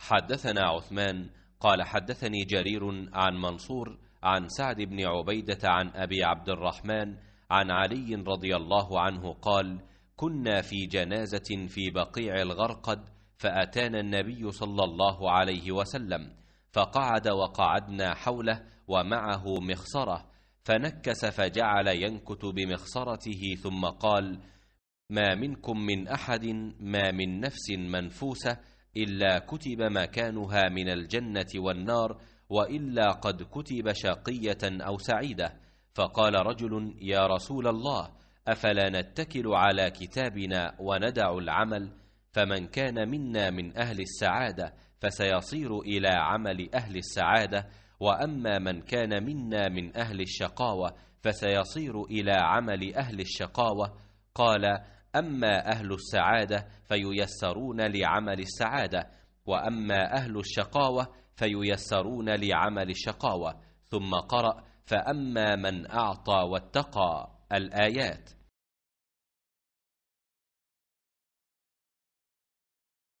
حدثنا عثمان قال حدثني جرير عن منصور عن سعد بن عبيدة عن أبي عبد الرحمن عن علي رضي الله عنه قال كنا في جنازة في بقيع الغرقد فأتانا النبي صلى الله عليه وسلم فقعد وقعدنا حوله ومعه مخصرة فنكس فجعل ينكت بمخصرته ثم قال ما منكم من أحد ما من نفس منفوسة إلا كتب مكانها من الجنة والنار وإلا قد كتب شقية أو سعيدة فقال رجل يا رسول الله أفلا نتكل على كتابنا وندع العمل فمن كان منا من أهل السعادة فسيصير إلى عمل أهل السعادة وأما من كان منا من أهل الشقاوة فسيصير إلى عمل أهل الشقاوة قال أما أهل السعادة فييسرون لعمل السعادة وأما أهل الشقاوة فييسرون لعمل الشقاوة ثم قرأ فأما من أعطى واتقى الآيات